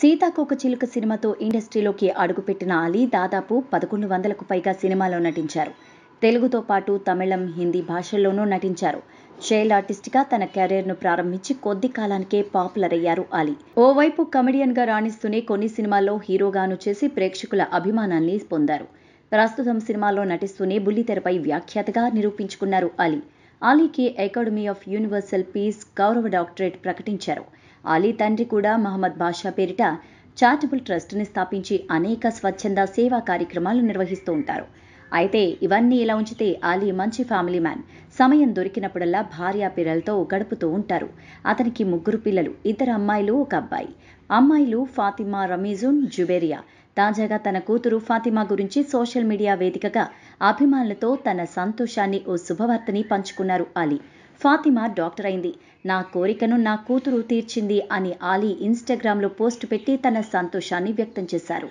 సీతాకోక చిలుక సినిమాతో ఇండస్ట్రీలోకి అడుగుపెట్టిన అలీ దాదాపు పదకొండు వందలకు పైగా సినిమాలో నటించారు తెలుగుతో పాటు తమిళం హిందీ భాషల్లోనూ నటించారు చైల్డ్ ఆర్టిస్ట్గా తన ను ప్రారంభించి కొద్ది కాలానికే పాపులర్ అయ్యారు అలీ ఓవైపు కమెడియన్గా రాణిస్తూనే కొన్ని సినిమాల్లో హీరోగాను చేసి ప్రేక్షకుల అభిమానాన్ని పొందారు ప్రస్తుతం సినిమాలో నటిస్తూనే బుల్లితెరపై వ్యాఖ్యాతగా నిరూపించుకున్నారు అలీ అలీకి అకాడమీ ఆఫ్ యూనివర్సల్ పీస్ గౌరవ డాక్టరేట్ ప్రకటించారు అలీ తండ్రి కూడా మహమ్మద్ బాషా పేరిట చారిటబుల్ ట్రస్ట్ని స్థాపించి అనేక స్వచ్ఛంద సేవా కార్యక్రమాలు నిర్వహిస్తూ ఉంటారు అయితే ఇవన్నీ ఇలా ఉంచితే ఆలీ మంచి ఫ్యామిలీ మ్యాన్ సమయం దొరికినప్పుడల్లా భార్య పిల్లలతో గడుపుతూ ఉంటారు అతనికి ముగ్గురు పిల్లలు ఇద్దరు అమ్మాయిలు ఒక అబ్బాయి అమ్మాయిలు ఫాతిమా రమీజున్ జుబేరియా తాజాగా తన కూతురు ఫాతిమా గురించి సోషల్ మీడియా వేదికగా అభిమానులతో తన సంతోషాన్ని ఓ శుభవార్తని పంచుకున్నారు అలీ ఫాతిమా డాక్టర్ అయింది నా కోరికను నా కూతురు తీర్చింది అని ఆలీ ఇన్స్టాగ్రామ్లో పోస్ట్ పెట్టి తన సంతోషాన్ని వ్యక్తం చేశారు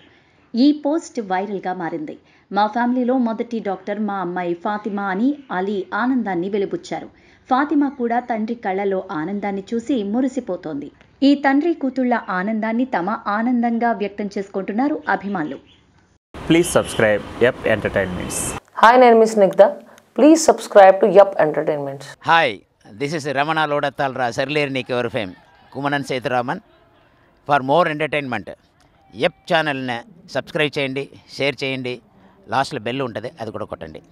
ఈ పోస్ట్ వైరల్గా మారింది మా ఫ్యామిలీలో మొదటి డాక్టర్ మా అమ్మాయి ఫాతిమా అని అలీ ఆనందాన్ని వెలిబుచ్చారు ఫాతిమా కూడా తండ్రి కళ్ళలో ఆనందాన్ని చూసి మురిసిపోతోంది ఈ తండ్రి కూతుళ్ల ఆనందాన్ని తమ ఆనందంగా వ్యక్తం చేసుకుంటున్నారు అభిమానులు ప్లీజ్ సబ్స్క్రైబ్ ఎప్ ఎంటర్టైన్మెంట్స్ హాయ్ నేను ప్లీజ్ సబ్స్క్రైబ్ టు యప్ entertainment hi this is Ramana రా Sarileru Neeku Evaru fame Kumanan Sethuraman for more entertainment యప్ ఛానల్ని సబ్స్క్రైబ్ చేయండి షేర్ చేయండి లాస్ట్లో బెల్ ఉంటుంది అది కూడా కొట్టండి